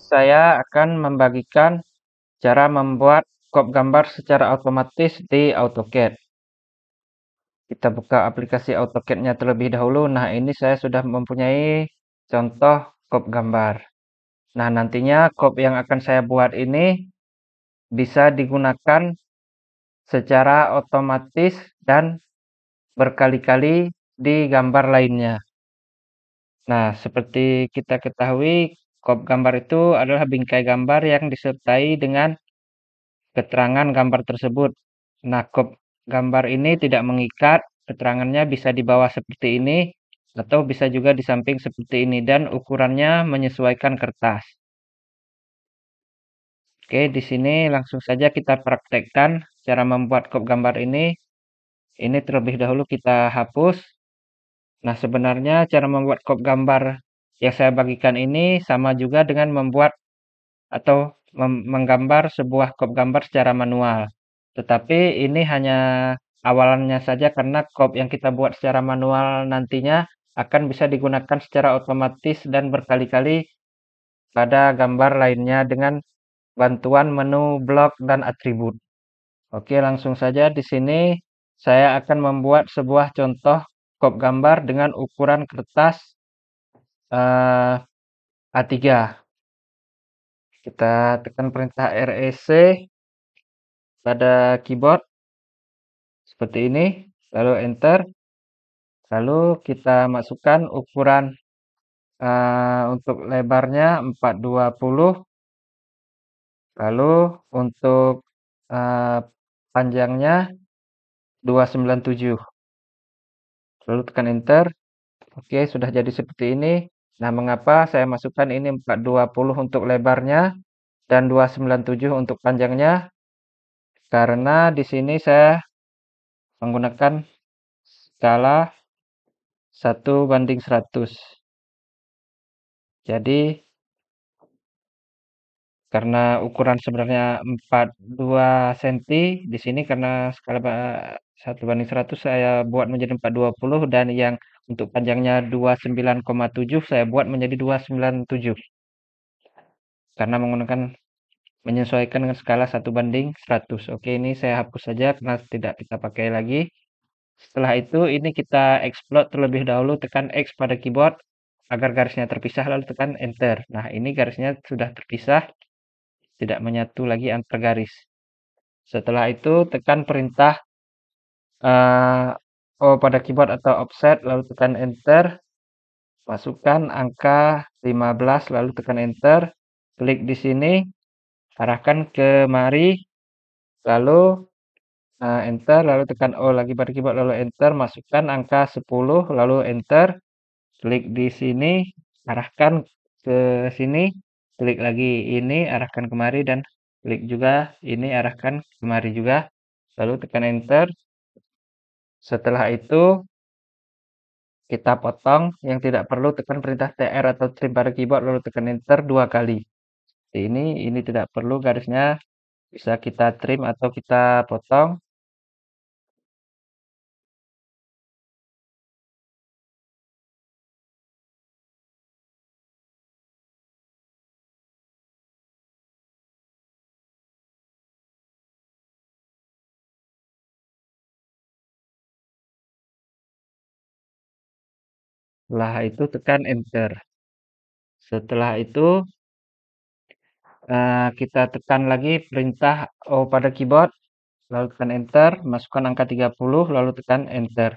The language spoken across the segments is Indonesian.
saya akan membagikan cara membuat kop gambar secara otomatis di AutoCAD. Kita buka aplikasi AutoCAD-nya terlebih dahulu. Nah, ini saya sudah mempunyai contoh kop gambar. Nah, nantinya kop yang akan saya buat ini bisa digunakan secara otomatis dan berkali-kali di gambar lainnya. Nah, seperti kita ketahui, Kop gambar itu adalah bingkai gambar yang disertai dengan keterangan gambar tersebut. Nah, kop gambar ini tidak mengikat, keterangannya bisa di bawah seperti ini atau bisa juga di samping seperti ini dan ukurannya menyesuaikan kertas. Oke, di sini langsung saja kita praktekkan cara membuat kop gambar ini. Ini terlebih dahulu kita hapus. Nah, sebenarnya cara membuat kop gambar yang saya bagikan ini sama juga dengan membuat atau menggambar sebuah kop gambar secara manual. Tetapi ini hanya awalannya saja karena kop yang kita buat secara manual nantinya akan bisa digunakan secara otomatis dan berkali-kali pada gambar lainnya dengan bantuan menu blok dan atribut. Oke, langsung saja di sini saya akan membuat sebuah contoh kop gambar dengan ukuran kertas uh, eh, A3. Kita tekan perintah REC pada keyboard. Seperti ini, lalu enter. Lalu kita masukkan ukuran, uh, untuk lebarnya 420. Lalu untuk, uh, panjangnya 297. Lalu tekan enter. Oke, sudah jadi seperti ini. Nah, mengapa saya masukkan ini 420 untuk lebarnya dan 297 untuk panjangnya? Karena di sini saya menggunakan skala 1 banding 100. Jadi karena ukuran sebenarnya 42 cm di sini karena skala 1 banding 100 saya buat menjadi 420 dan yang untuk panjangnya 29,7 saya buat menjadi 297. Karena menggunakan menyesuaikan dengan skala banding 1 100 Oke, ini saya hapus saja karena tidak kita pakai lagi. Setelah itu ini kita explode terlebih dahulu tekan X pada keyboard agar garisnya terpisah lalu tekan enter. Nah, ini garisnya sudah terpisah tidak menyatu lagi antar garis. Setelah itu tekan perintah uh, oh, pada keyboard atau offset lalu tekan enter. Masukkan angka 15 lalu tekan enter. Klik di sini, arahkan ke mari lalu uh, enter lalu tekan O lagi pada keyboard lalu enter masukkan angka 10 lalu enter klik di sini arahkan ke sini klik lagi ini arahkan kemari dan klik juga ini arahkan kemari juga lalu tekan enter setelah itu kita potong yang tidak perlu tekan perintah TR atau trim pada keyboard lalu tekan enter dua kali ini ini tidak perlu garisnya bisa kita trim atau kita potong Setelah itu tekan enter. Setelah itu eh, kita tekan lagi perintah O oh, pada keyboard, lalu tekan enter, masukkan angka 30, lalu tekan enter.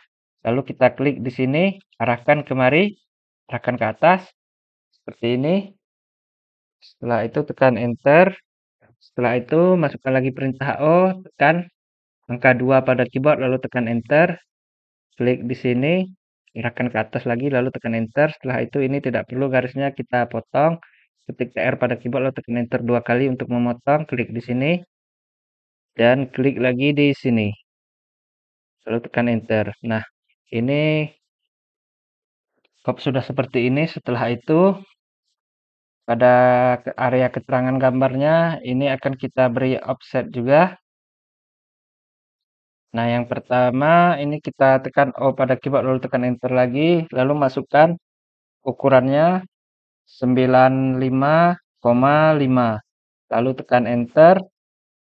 Lalu kita klik di sini, arahkan kemari, arahkan ke atas, seperti ini. Setelah itu tekan enter. Setelah itu masukkan lagi perintah O, oh, tekan angka 2 pada keyboard, lalu tekan enter. Klik di sini. Gerakkan ke atas lagi lalu tekan enter. Setelah itu ini tidak perlu garisnya kita potong. Ketik R pada keyboard lalu tekan enter dua kali untuk memotong. Klik di sini. Dan klik lagi di sini. Lalu tekan enter. Nah, ini kop sudah seperti ini. Setelah itu pada area keterangan gambarnya ini akan kita beri offset juga Nah, yang pertama ini kita tekan O pada keyboard lalu tekan enter lagi, lalu masukkan ukurannya 95,5. Lalu tekan enter,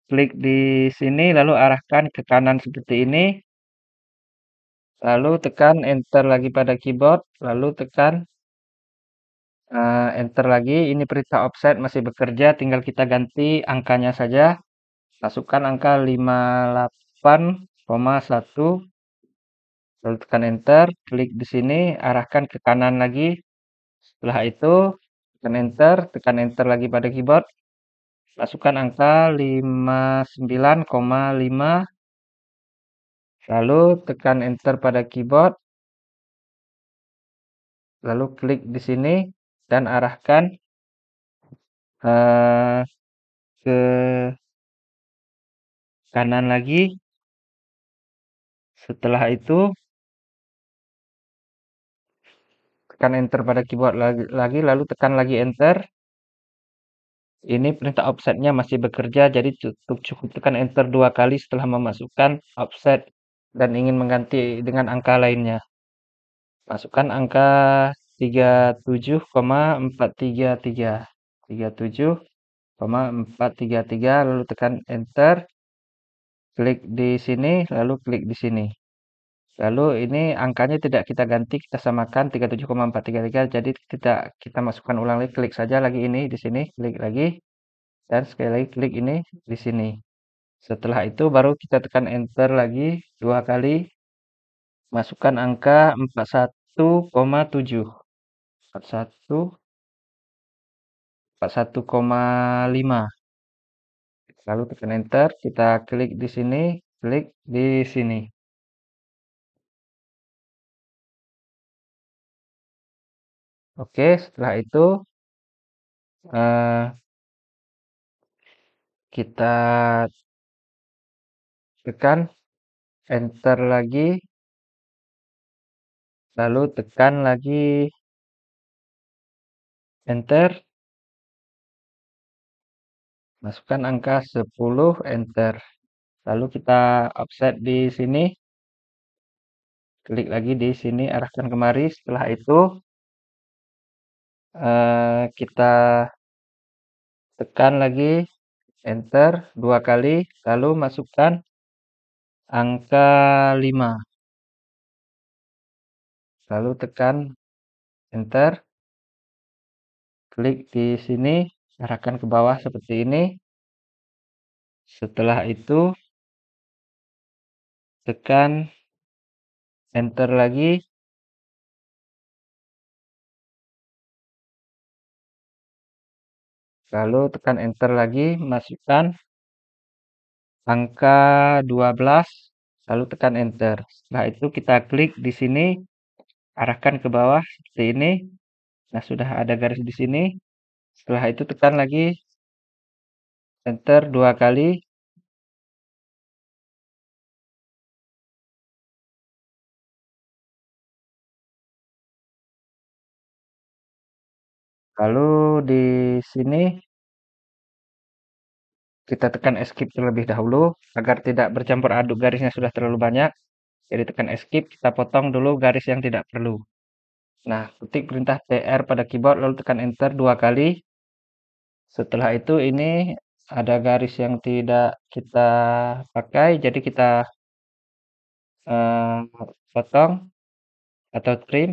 klik di sini lalu arahkan ke kanan seperti ini. Lalu tekan enter lagi pada keyboard, lalu tekan uh, enter lagi. Ini perintah offset masih bekerja, tinggal kita ganti angkanya saja. Masukkan angka 58 koma satu lalu tekan enter klik di sini arahkan ke kanan lagi setelah itu tekan enter tekan enter lagi pada keyboard masukkan angka 59,5 lalu tekan enter pada keyboard lalu klik di sini dan arahkan uh, ke kanan lagi setelah itu tekan enter pada keyboard lagi lagi, lalu tekan lagi enter. Ini perintah offsetnya masih bekerja, jadi cukup, cukup tekan enter dua kali setelah memasukkan offset dan ingin mengganti dengan angka lainnya. Masukkan angka 37,433. 37,433 lalu tekan enter. Klik di sini lalu klik di sini. Lalu ini angkanya tidak kita ganti, kita samakan 37,433. Jadi tidak kita masukkan ulang lagi, klik saja lagi ini di sini, klik lagi. Dan sekali lagi klik ini di sini. Setelah itu baru kita tekan enter lagi dua kali. Masukkan angka 41,7. 41 41,5. Lalu tekan enter, kita klik di sini, klik di sini. Oke, setelah itu uh, kita tekan enter lagi. Lalu tekan lagi enter. Masukkan angka 10, enter. Lalu kita offset di sini. Klik lagi di sini, arahkan kemari, setelah itu Eh, kita tekan lagi enter dua kali lalu masukkan angka 5 lalu tekan enter klik di sini arahkan ke bawah seperti ini setelah itu tekan enter lagi Lalu tekan enter lagi, masukkan angka 12, lalu tekan enter. Setelah itu kita klik di sini, arahkan ke bawah seperti ini. Nah, sudah ada garis di sini. Setelah itu tekan lagi enter dua kali. Lalu di sini kita tekan escape terlebih dahulu agar tidak bercampur aduk garisnya sudah terlalu banyak. Jadi tekan escape, kita potong dulu garis yang tidak perlu. Nah, ketik perintah TR pada keyboard lalu tekan enter dua kali. Setelah itu ini ada garis yang tidak kita pakai, jadi kita uh, potong atau trim.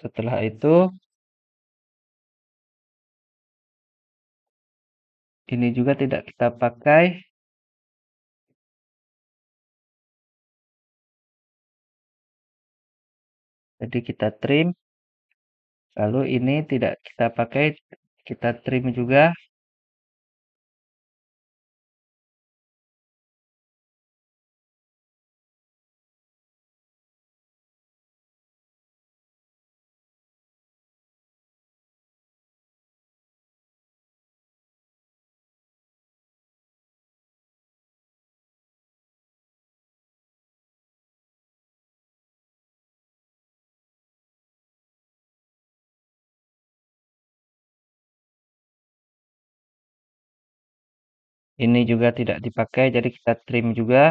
Setelah itu ini juga tidak kita pakai. Jadi kita trim. Lalu ini tidak kita pakai, kita trim juga. Ini juga tidak dipakai jadi kita trim juga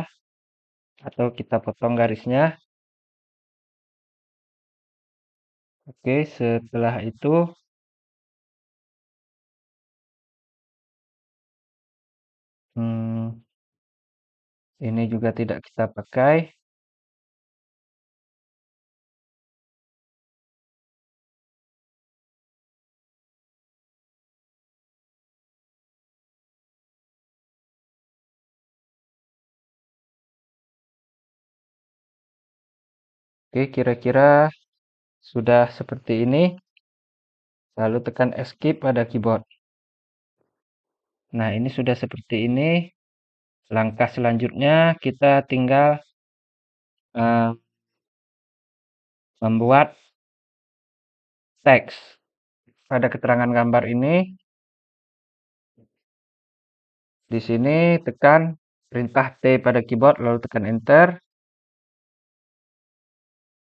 atau kita potong garisnya. Oke, setelah itu hmm, ini juga tidak kita pakai. Oke, kira-kira sudah seperti ini. Lalu tekan escape pada keyboard. Nah, ini sudah seperti ini. Langkah selanjutnya kita tinggal uh, membuat teks pada keterangan gambar ini. Di sini tekan perintah T pada keyboard lalu tekan enter.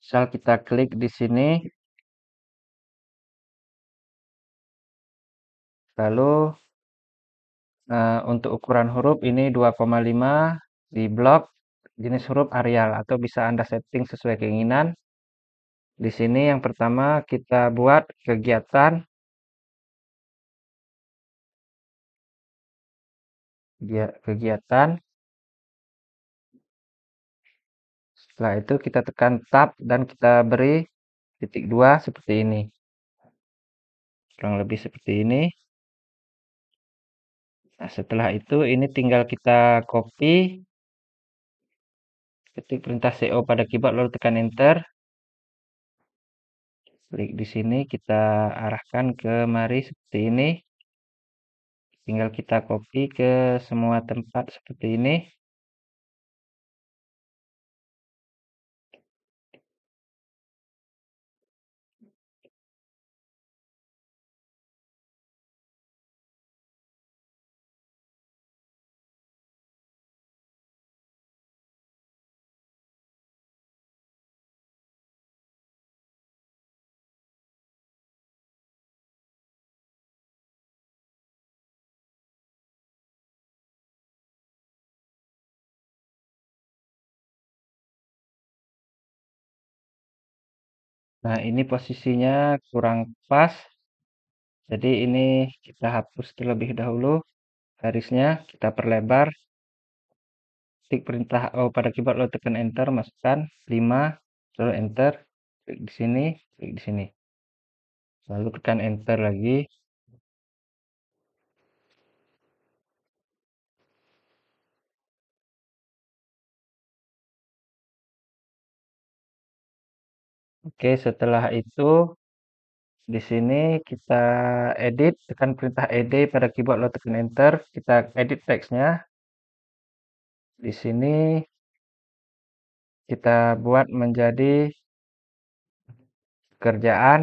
Misal kita klik di sini. Lalu uh, untuk ukuran huruf ini 2,5 di blok jenis huruf Arial atau bisa Anda setting sesuai keinginan. Di sini yang pertama kita buat kegiatan kegiatan Setelah itu kita tekan tab dan kita beri titik dua seperti ini. Kurang lebih seperti ini. Nah, setelah itu ini tinggal kita copy ketik perintah CO pada keyboard lalu tekan enter. Klik di sini kita arahkan ke mari seperti ini. Tinggal kita copy ke semua tempat seperti ini. Nah, ini posisinya kurang pas. Jadi ini kita hapus terlebih dahulu garisnya, kita perlebar. klik perintah O oh, pada keyboard lalu tekan enter, masukkan 5, lalu enter, klik di sini, klik di sini. Lalu tekan enter lagi. Oke, setelah itu, di sini kita edit, tekan perintah ed pada keyboard lalu tekan enter, kita edit teksnya. Di sini kita buat menjadi pekerjaan.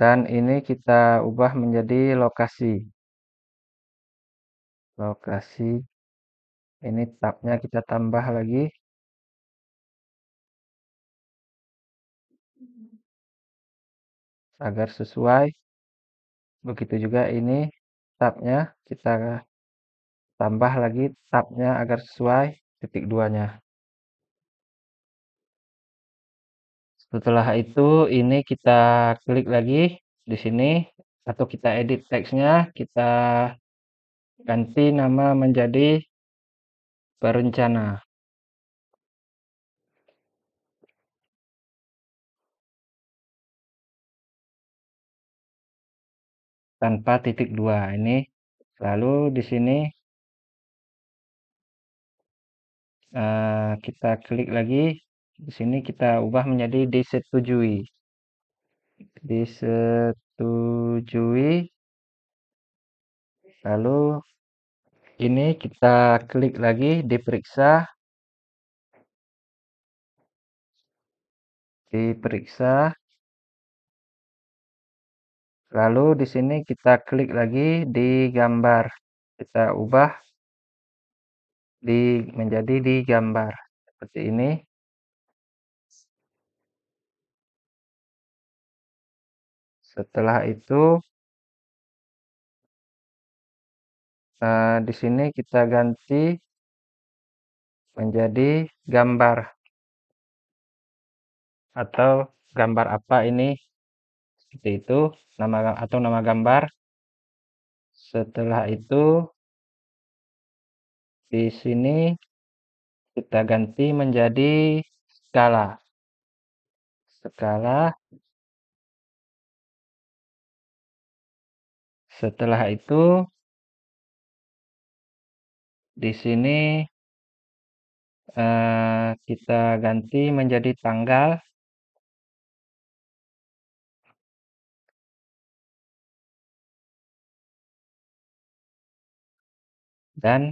dan ini kita ubah menjadi lokasi lokasi ini tabnya kita tambah lagi agar sesuai begitu juga ini tabnya kita tambah lagi tabnya agar sesuai titik duanya Setelah itu ini kita klik lagi di sini atau kita edit teksnya, kita ganti nama menjadi "berencana" tanpa titik dua ini lalu di sini eh, kita klik lagi di sini kita ubah menjadi disetujui. Disetujui. Lalu ini kita klik lagi diperiksa. Diperiksa. Lalu di sini kita klik lagi di gambar. Kita ubah di menjadi di gambar seperti ini. Setelah itu nah, di sini kita ganti menjadi gambar. Atau gambar apa ini, seperti itu, nama atau nama gambar. Setelah itu di sini kita ganti menjadi skala. Skala Setelah itu di sini eh, kita ganti menjadi tanggal. Dan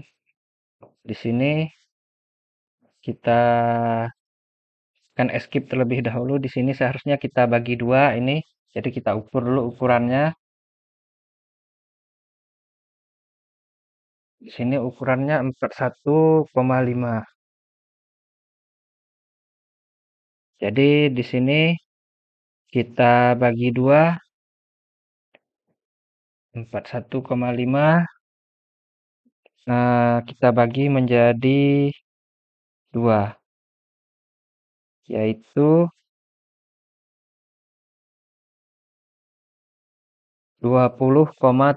di sini kita kan escape terlebih dahulu. Di sini seharusnya kita bagi dua ini. Jadi kita ukur dulu ukurannya. Di sini ukurannya 41,5. Jadi di sini kita bagi dua empat satu lima. nah kita bagi menjadi dua yaitu dua puluh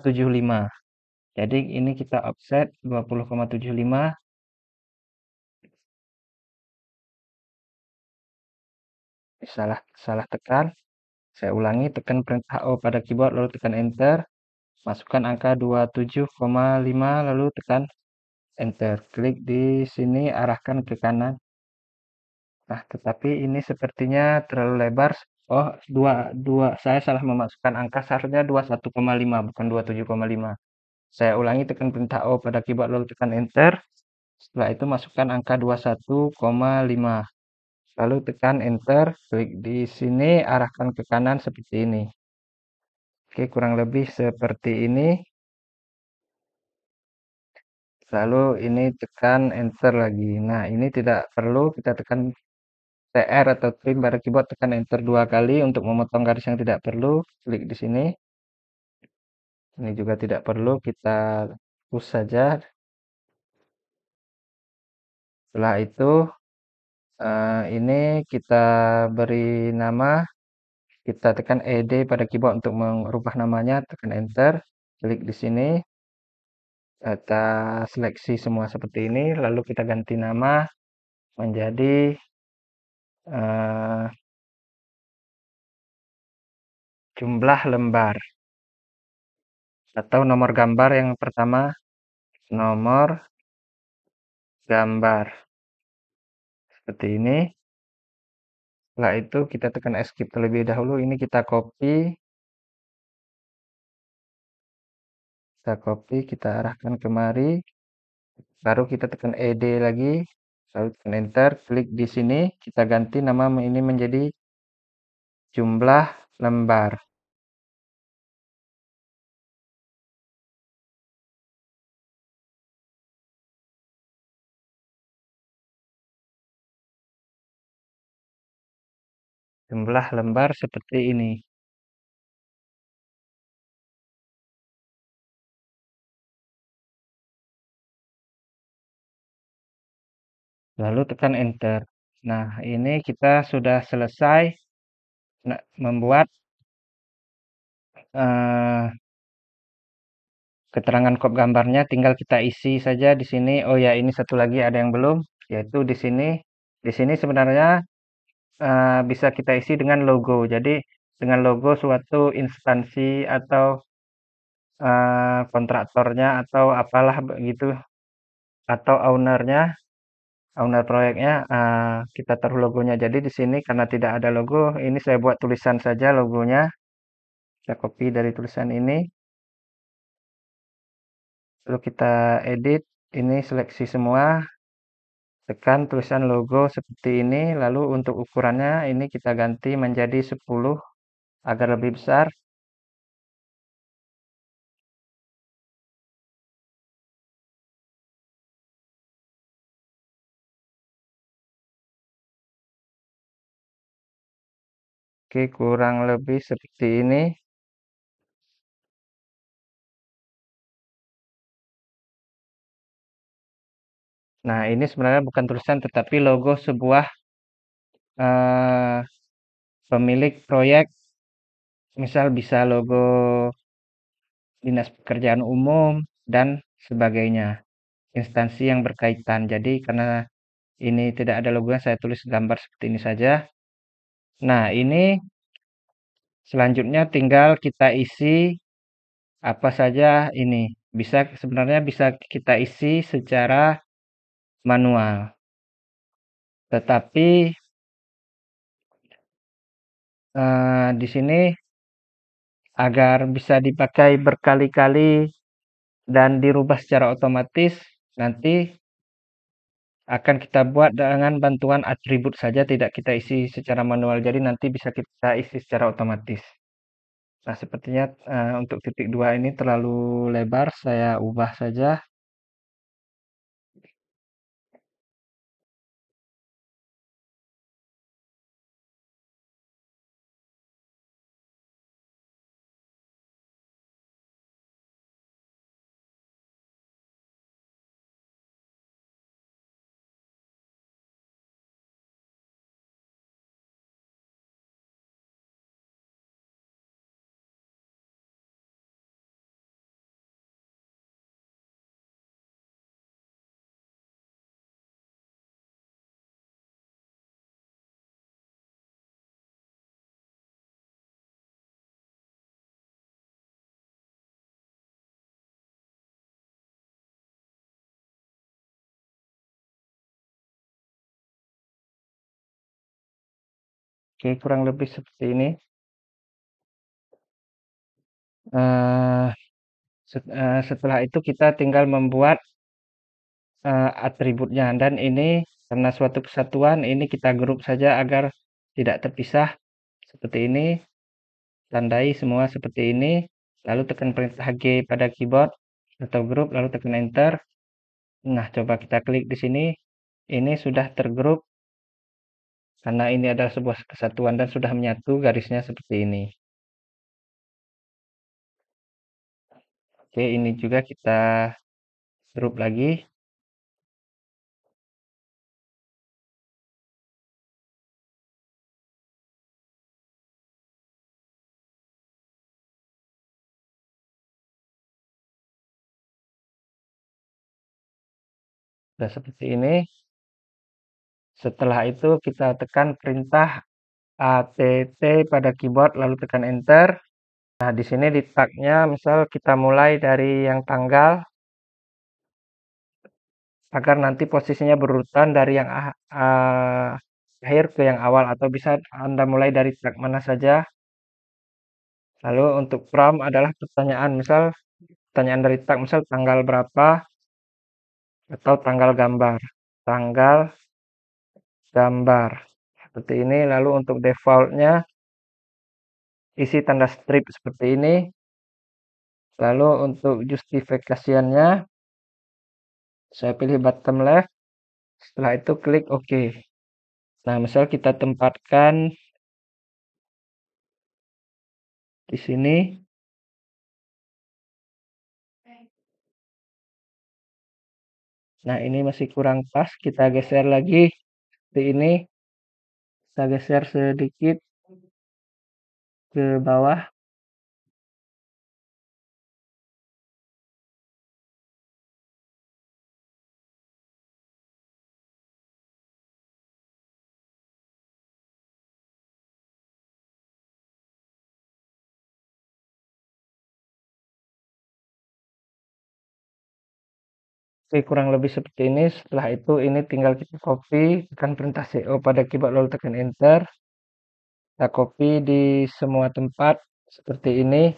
tujuh lima. Jadi ini kita offset 20,75 salah salah tekan. Saya ulangi tekan perintah O pada keyboard lalu tekan enter. Masukkan angka 27,5 lalu tekan enter. Klik di sini arahkan ke kanan. Nah, tetapi ini sepertinya terlalu lebar. Oh, dua dua saya salah memasukkan angka seharusnya 21,5 bukan 27,5. Saya ulangi tekan perintah O pada keyboard lalu tekan enter. Setelah itu masukkan angka 21,5. Lalu tekan enter, klik di sini arahkan ke kanan seperti ini. Oke, kurang lebih seperti ini. Lalu ini tekan enter lagi. Nah, ini tidak perlu kita tekan TR atau trim pada keyboard tekan enter dua kali untuk memotong garis yang tidak perlu. Klik di sini. Ini juga tidak perlu kita push saja. Setelah itu, eh, ini kita beri nama, kita tekan ED pada keyboard untuk merubah namanya, tekan enter, klik di sini. Kita seleksi semua seperti ini, lalu kita ganti nama menjadi, uh, jumlah lembar. Atau nomor gambar yang pertama, nomor gambar. Seperti ini. Setelah itu kita tekan escape terlebih dahulu. Ini kita copy. Kita copy, kita arahkan kemari. Baru kita tekan ED lagi. Lalu tekan enter, klik di sini. Kita ganti nama ini menjadi jumlah lembar. Jumlah lembar seperti ini. Lalu tekan enter. Nah, ini kita sudah selesai membuat uh, keterangan kop gambarnya tinggal kita isi saja di sini. Oh ya, ini satu lagi ada yang belum yaitu di sini. Di sini sebenarnya Eh, bisa kita isi dengan logo. Jadi dengan logo suatu instansi atau uh, kontraktornya atau apalah begitu atau ownernya owner proyeknya uh, kita taruh logonya jadi di sini karena tidak ada logo ini saya buat tulisan saja logonya saya copy dari tulisan ini lalu kita edit ini seleksi semua tekan tulisan logo seperti ini lalu untuk ukurannya ini kita ganti menjadi 10 agar lebih besar Oke kurang lebih seperti ini Nah, ini sebenarnya bukan tulisan tetapi logo sebuah uh, pemilik proyek. Misal bisa logo Dinas Pekerjaan Umum dan sebagainya. Instansi yang berkaitan. Jadi karena ini tidak ada logonya, saya tulis gambar seperti ini saja. Nah, ini selanjutnya tinggal kita isi apa saja ini. Bisa sebenarnya bisa kita isi secara manual. Tetapi uh, di sini agar bisa dipakai berkali-kali dan dirubah secara otomatis, nanti akan kita buat dengan bantuan atribut saja tidak kita isi secara manual. Jadi nanti bisa kita isi secara otomatis. Nah sepertinya, uh, untuk titik dua ini terlalu lebar, saya ubah saja. Oke, kurang lebih seperti ini. Uh, setelah itu kita tinggal membuat, uh, atributnya dan ini karena suatu kesatuan ini kita grup saja agar tidak terpisah, seperti ini. Tandai semua seperti ini, lalu tekan perintah G pada keyboard atau grup lalu tekan enter. Nah, coba kita klik di sini, ini sudah tergrup karena ini adalah sebuah kesatuan dan sudah menyatu garisnya seperti ini. Oke, ini juga kita serup lagi. Sudah seperti ini. Setelah itu kita tekan perintah ATT pada keyboard lalu tekan enter. Nah, di sini di tag-nya misal kita mulai dari yang tanggal agar nanti posisinya berurutan dari yang uh, akhir ke yang awal atau bisa Anda mulai dari tag mana saja. Lalu untuk prompt adalah pertanyaan, misal pertanyaan dari tag misal tanggal berapa atau tanggal gambar, tanggal gambar seperti ini lalu untuk defaultnya isi tanda strip seperti ini lalu untuk justifikasiannya saya pilih bottom left setelah itu klik OK nah misal kita tempatkan di sini Nah, ini masih kurang pas. Kita geser lagi seperti ini. Kita geser sedikit ke bawah. Oke, kurang lebih seperti ini. Setelah itu ini tinggal kita copy, tekan perintah CO pada keyboard lalu tekan enter. Kita copy di semua tempat seperti ini.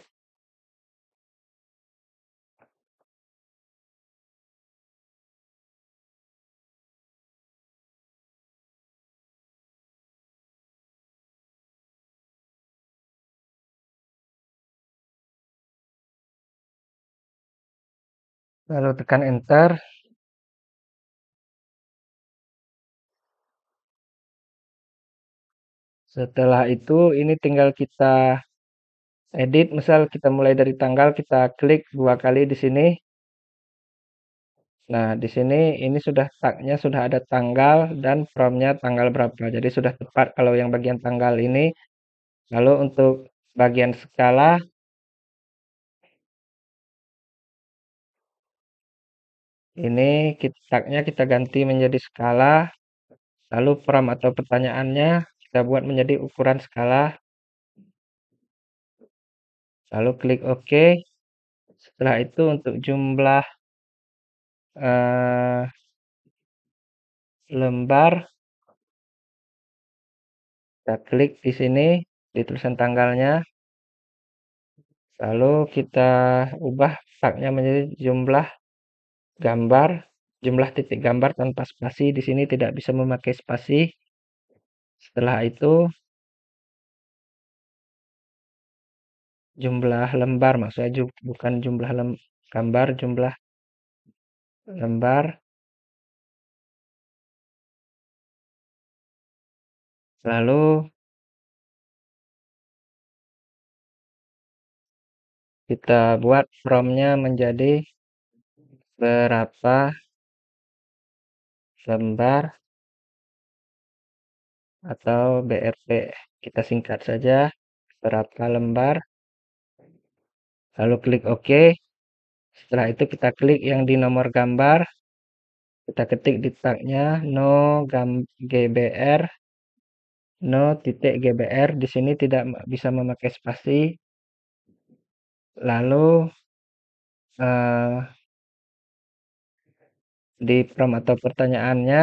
lalu tekan enter setelah itu ini tinggal kita edit misal kita mulai dari tanggal kita klik dua kali di sini nah di sini ini sudah tagnya sudah ada tanggal dan promnya tanggal berapa jadi sudah tepat kalau yang bagian tanggal ini lalu untuk bagian skala Ini kita kita ganti menjadi skala. Lalu peram atau pertanyaannya kita buat menjadi ukuran skala. Lalu klik OK. Setelah itu untuk jumlah uh, lembar kita klik di sini di tulisan tanggalnya. Lalu kita ubah tagnya menjadi jumlah gambar jumlah titik gambar tanpa spasi di sini tidak bisa memakai spasi setelah itu jumlah lembar maksudnya bukan jumlah lem gambar jumlah lembar lalu kita buat fromnya menjadi Berapa lembar atau BRP. Kita singkat saja berapa lembar. Lalu klik OK. Setelah itu kita klik yang di nomor gambar. Kita ketik di tagnya no gam gbr no titik gbr di sini tidak bisa memakai spasi. Lalu uh, di prom atau pertanyaannya.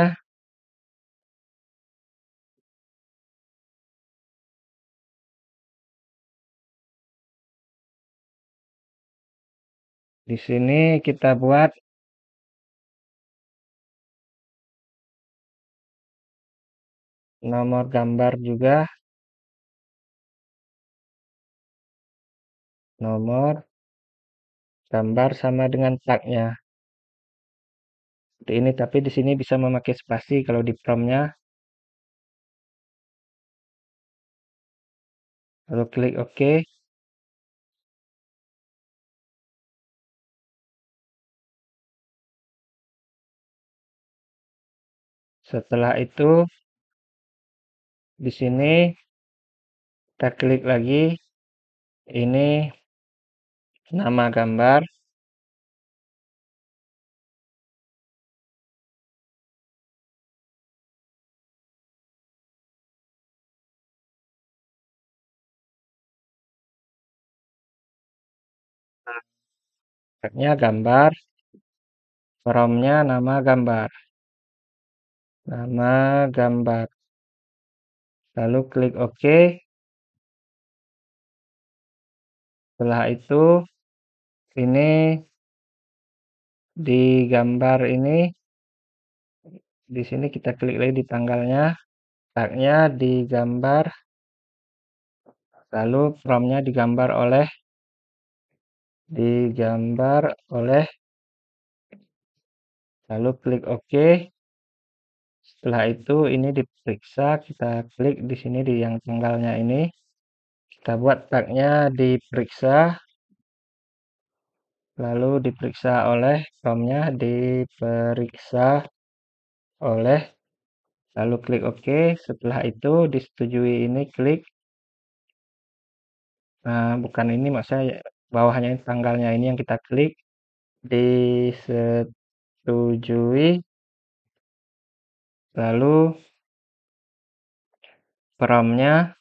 Di sini kita buat nomor gambar juga. Nomor gambar sama dengan tagnya seperti ini tapi di sini bisa memakai spasi kalau di promnya lalu klik OK setelah itu di sini kita klik lagi ini nama gambar tagnya gambar, fromnya nama gambar, nama gambar. Lalu klik OK. Setelah itu, ini di gambar ini, di sini kita klik lagi di tanggalnya, tagnya di gambar, lalu fromnya digambar oleh Digambar oleh lalu klik OK. Setelah itu ini diperiksa, kita klik di sini di yang tanggalnya ini. Kita buat tagnya diperiksa. Lalu diperiksa oleh promnya diperiksa oleh lalu klik OK. Setelah itu disetujui ini klik. Nah, bukan ini maksudnya Bawahnya tanggalnya ini yang kita klik, disetujui. Lalu promnya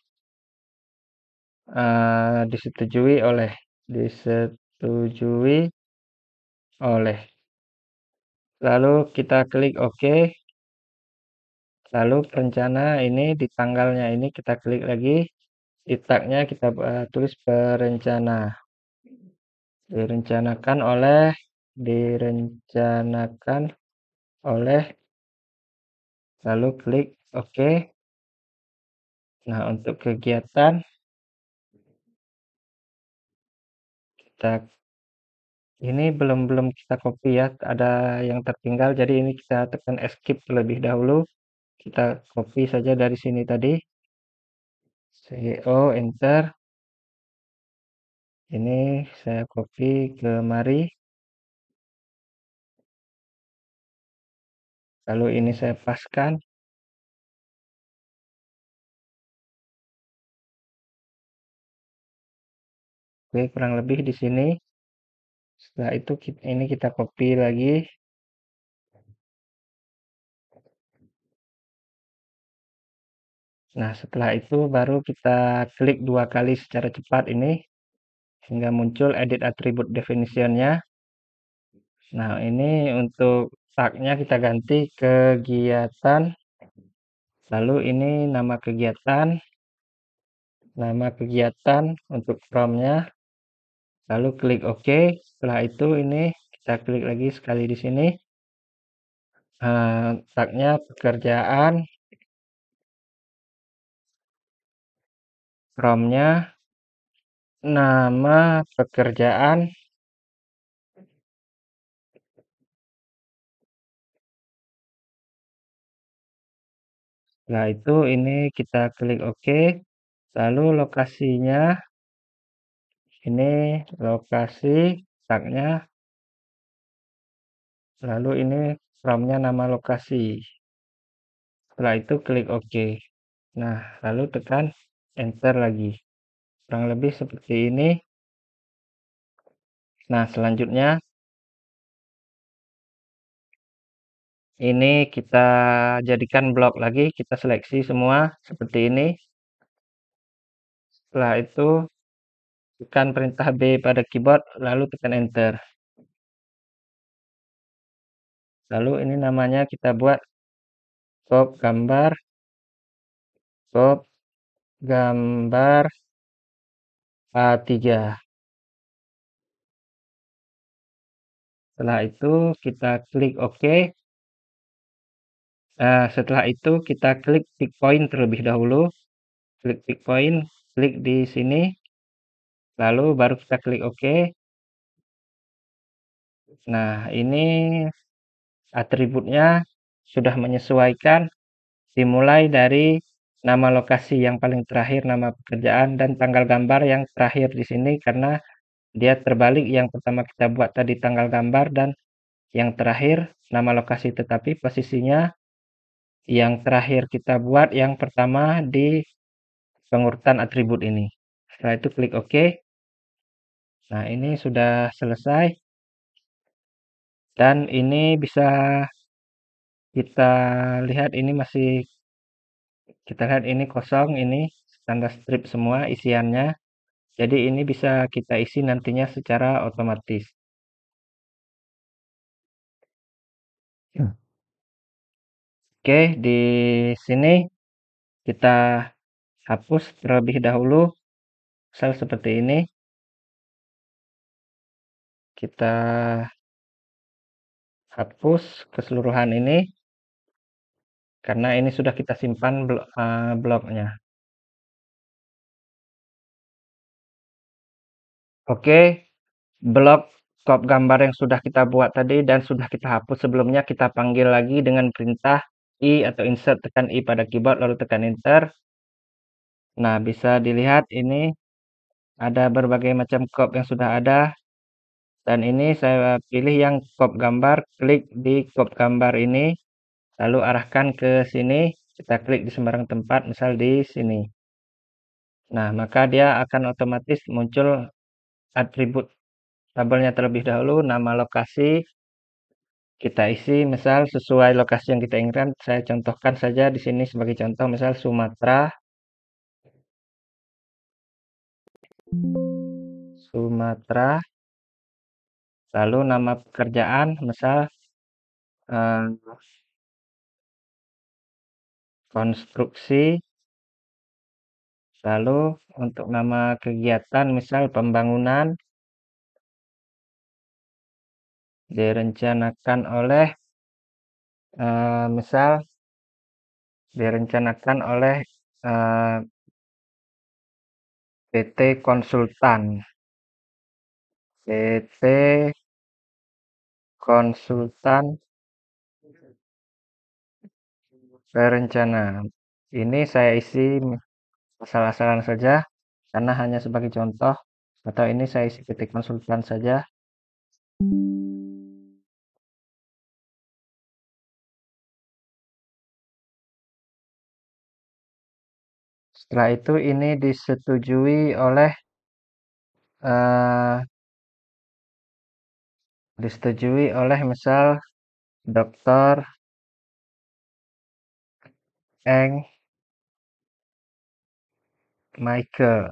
uh, eh, disetujui oleh disetujui oleh. Lalu kita klik oke. Lalu rencana ini di tanggalnya ini kita klik lagi, di tagnya kita, uh, tulis perencana direncanakan oleh direncanakan oleh lalu klik OK. Nah, untuk kegiatan kita ini belum belum kita copy ya, ada yang tertinggal. Jadi ini kita tekan escape terlebih dahulu. Kita copy saja dari sini tadi. CEO enter. Ini saya copy ke mari. Lalu ini saya paskan. Oke, kurang lebih di sini. Setelah itu ini kita copy lagi. Nah, setelah itu baru kita klik dua kali secara cepat ini Hingga muncul edit atribut definitionnya. Nah, ini untuk tagnya kita ganti kegiatan. Lalu ini nama kegiatan. Nama kegiatan untuk promnya. Lalu klik OK. Setelah itu ini kita klik lagi sekali di sini. Uh, eh, tagnya pekerjaan. Promnya Nama pekerjaan? Setelah itu ini kita klik OK, lalu lokasinya ini lokasi tagnya. lalu ini from nama lokasi. Setelah itu klik OK. Nah, lalu tekan enter lagi kurang lebih seperti ini nah selanjutnya ini kita jadikan blok lagi kita seleksi semua seperti ini setelah itu tekan perintah B pada keyboard lalu tekan enter lalu ini namanya kita buat pop gambar pop gambar Ah, a 3. Setelah itu kita klik OK. Nah setelah itu kita klik pick point terlebih dahulu, klik pick point, klik di sini, lalu baru kita klik OK. Nah, ini atributnya sudah menyesuaikan dimulai dari nama lokasi yang paling terakhir, nama pekerjaan, dan tanggal gambar yang terakhir di sini karena dia terbalik yang pertama kita buat tadi tanggal gambar dan yang terakhir nama lokasi tetapi posisinya yang terakhir kita buat yang pertama di pengurutan atribut ini. Setelah itu klik OK. Nah ini sudah selesai. Dan ini bisa kita lihat ini masih kita lihat ini kosong, ini standar strip semua isiannya. Jadi ini bisa kita isi nantinya secara otomatis. Oke, di sini kita hapus terlebih dahulu sel seperti ini. Kita hapus keseluruhan ini. Karena ini sudah kita simpan blo uh, eh, blognya. Oke, blok kop gambar yang sudah kita buat tadi dan sudah kita hapus sebelumnya, kita panggil lagi dengan perintah i atau insert, tekan i pada keyboard lalu tekan enter. Nah, bisa dilihat ini ada berbagai macam crop yang sudah ada, dan ini saya pilih yang crop gambar, klik di crop gambar ini lalu arahkan ke sini kita klik di sembarang tempat misal di sini nah maka dia akan otomatis muncul atribut tabelnya terlebih dahulu nama lokasi kita isi misal sesuai lokasi yang kita inginkan saya contohkan saja di sini sebagai contoh misal Sumatera Sumatera lalu nama pekerjaan misal eh, konstruksi. Lalu untuk nama kegiatan misal pembangunan direncanakan oleh eh, misal direncanakan oleh eh, PT konsultan PT konsultan rencana. Ini saya isi asal-asalan saja, karena hanya sebagai contoh, atau ini saya isi ketik konsultan saja. Setelah itu ini disetujui oleh uh, disetujui oleh misal dokter Eng, Michael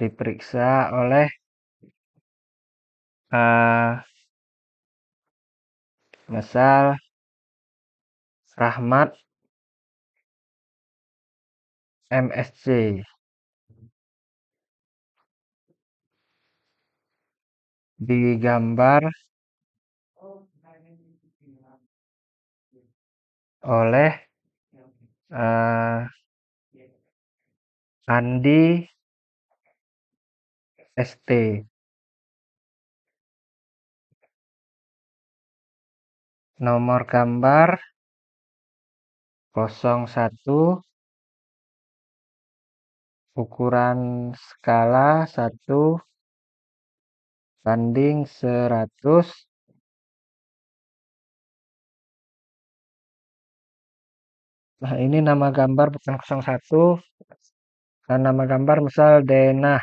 diperiksa oleh uh, eh, Masal Rahmat MSC di gambar oleh uh, eh, Andi ST. Nomor gambar 01 ukuran skala 1 banding 100 Nah, ini nama gambar bukan 01. Nah, nama gambar misal Denah.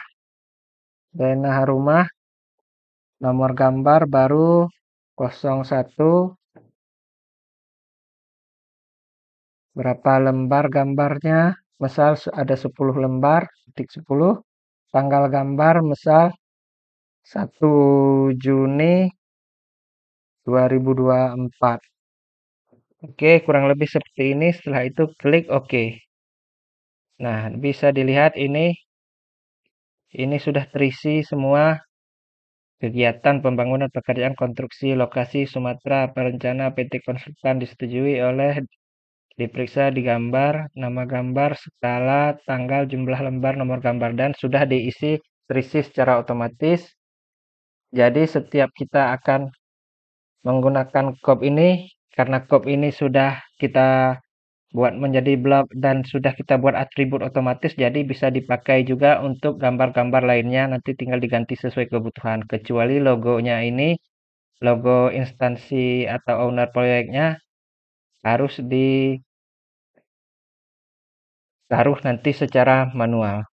Denah rumah. Nomor gambar baru 01. Berapa lembar gambarnya? Misal ada 10 lembar, titik 10. Tanggal gambar misal 1 Juni 2024. Oke, kurang lebih seperti ini. Setelah itu klik OK. Nah, bisa dilihat ini ini sudah terisi semua kegiatan pembangunan pekerjaan konstruksi lokasi Sumatera perencana PT konsultan disetujui oleh diperiksa di gambar, nama gambar, skala, tanggal, jumlah lembar, nomor gambar dan sudah diisi terisi secara otomatis. Jadi setiap kita akan menggunakan kop ini karena kop ini sudah kita buat menjadi blob dan sudah kita buat atribut otomatis jadi bisa dipakai juga untuk gambar-gambar lainnya nanti tinggal diganti sesuai kebutuhan kecuali logonya ini logo instansi atau owner proyeknya harus di, ditaruh nanti secara manual